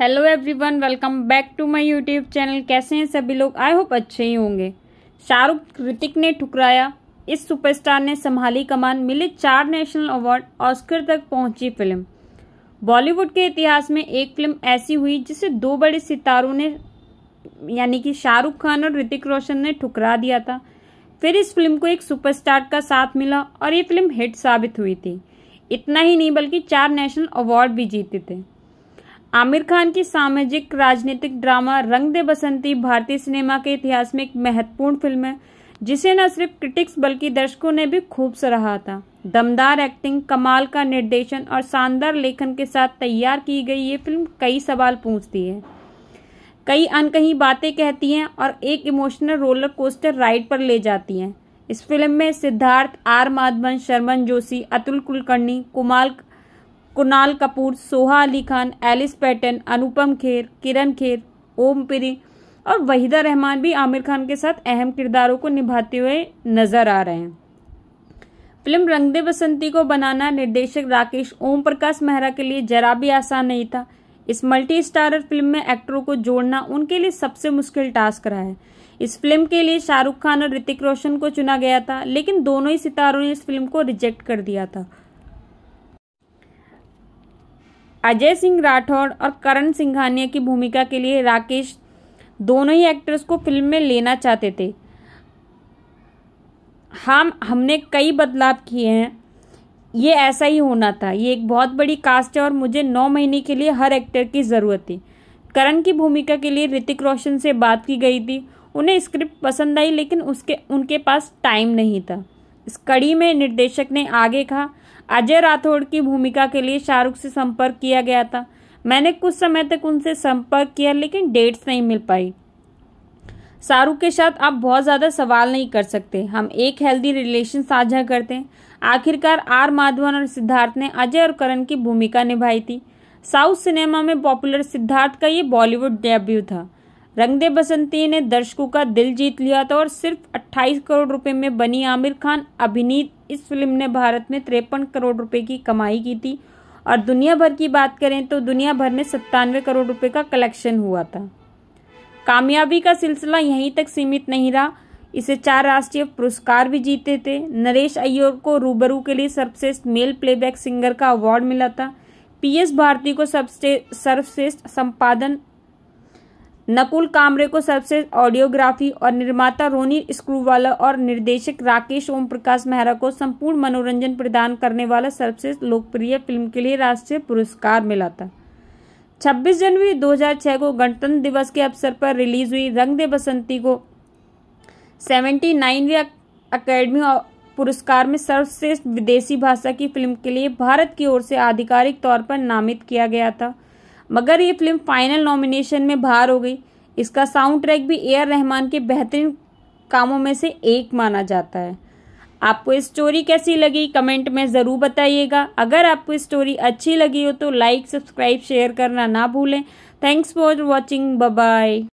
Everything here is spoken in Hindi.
hello everyone welcome back to my YouTube channel कैसे हैं सभी लोग आई होप अच्छे ही होंगे शाहरुख ऋतिक ने ठुकराया इस सुपरस्टार ने संभाली कमान मिले चार नेशनल अवार्ड ऑस्कर तक पहुंची फिल्म बॉलीवुड के इतिहास में एक फिल्म ऐसी हुई जिसे दो बड़े सितारों ने यानी कि शाहरुख खान और ऋतिक रोशन ने ठुकरा दिया था फिर इस फिल्म को एक सुपरस्टार का साथ मिला और ये फिल्म हिट साबित हुई थी इतना ही नहीं बल्कि चार नेशनल अवार्ड भी जीते थे आमिर खान की सामाजिक राजनीतिक ड्रामा रंग दे बसंती भारतीय सिनेमा के इतिहास में एक महत्वपूर्ण फिल्म है जिसे न सिर्फ क्रिटिक्स बल्कि दर्शकों ने भी खूब सराहा था दमदार एक्टिंग कमाल का निर्देशन और शानदार लेखन के साथ तैयार की गई ये फिल्म कई सवाल पूछती है कई अनकहीं बातें कहती हैं और एक इमोशनल रोलर कोस्टर राइड पर ले जाती हैं इस फिल्म में सिद्धार्थ आर माधवन शर्मन जोशी अतुल कुलकर्णी कुमाल कुणाल कपूर सोहा अली खान एलिस पैटन अनुपम खेर किरण खेर ओम पिरी और वहीदा रहमान भी आमिर खान के साथ अहम किरदारों को निभाते हुए नजर आ रहे हैं फिल्म दे बसंती को बनाना निर्देशक राकेश ओम प्रकाश मेहरा के लिए जरा भी आसान नहीं था इस मल्टी स्टारर फिल्म में एक्टरों को जोड़ना उनके लिए सबसे मुश्किल टास्क रहा है इस फिल्म के लिए शाहरुख खान और ऋतिक रोशन को चुना गया था लेकिन दोनों ही सितारों ने इस फिल्म को रिजेक्ट कर दिया था अजय सिंह राठौड़ और करण सिंघानिया की भूमिका के लिए राकेश दोनों ही एक्टर्स को फिल्म में लेना चाहते थे हम हमने कई बदलाव किए हैं ये ऐसा ही होना था ये एक बहुत बड़ी कास्ट है और मुझे नौ महीने के लिए हर एक्टर की ज़रूरत थी करण की भूमिका के लिए ऋतिक रोशन से बात की गई थी उन्हें स्क्रिप्ट पसंद आई लेकिन उसके उनके पास टाइम नहीं था इस कड़ी में निर्देशक ने आगे कहा अजय राठौड़ की भूमिका के लिए शाहरुख से संपर्क किया गया था मैंने कुछ समय तक उनसे संपर्क किया लेकिन डेट्स नहीं मिल पाई शाहरुख के साथ आप बहुत ज़्यादा सवाल नहीं कर सकते हम एक हेल्दी रिलेशन साझा करते हैं आखिरकार आर माधवन और सिद्धार्थ ने अजय और करण की भूमिका निभाई थी साउथ सिनेमा में पॉपुलर सिद्धार्थ का ये बॉलीवुड डेब्यू था रंगदे बसंती ने दर्शकों का दिल जीत लिया था और सिर्फ 28 करोड़ रुपए में बनी आमिर खान अभिनीत इस फिल्म ने भारत में तिरपन करोड़ रुपए की कमाई की थी और दुनिया भर की बात करें तो दुनिया भर में सत्तानवे करोड़ रुपए का कलेक्शन हुआ था कामयाबी का सिलसिला यहीं तक सीमित नहीं रहा इसे चार राष्ट्रीय पुरस्कार भी जीते थे नरेश अयोर को रूबरू के लिए सर्वश्रेष्ठ मेल प्लेबैक सिंगर का अवार्ड मिला था पीएस भारती को सर्वश्रेष्ठ संपादन नकुल कामरे को सर्वश्रेष्ठ ऑडियोग्राफी और निर्माता रोनी स्क्रूवाला और निर्देशक राकेश ओम प्रकाश मेहरा को संपूर्ण मनोरंजन प्रदान करने वाला सर्वश्रेष्ठ लोकप्रिय फिल्म के लिए राष्ट्रीय पुरस्कार मिला था 26 जनवरी 2006 को गणतंत्र दिवस के अवसर पर रिलीज हुई रंग दे बसंती को सेवेंटी नाइनवे अकेडमी पुरस्कार में सर्वश्रेष्ठ विदेशी भाषा की फिल्म के लिए भारत की ओर से आधिकारिक तौर पर नामित किया गया था मगर ये फिल्म फाइनल नॉमिनेशन में बाहर हो गई इसका साउंड ट्रैक भी ए आर रहमान के बेहतरीन कामों में से एक माना जाता है आपको इस स्टोरी कैसी लगी कमेंट में ज़रूर बताइएगा अगर आपको स्टोरी अच्छी लगी हो तो लाइक सब्सक्राइब शेयर करना ना भूलें थैंक्स फॉर वॉचिंग बाय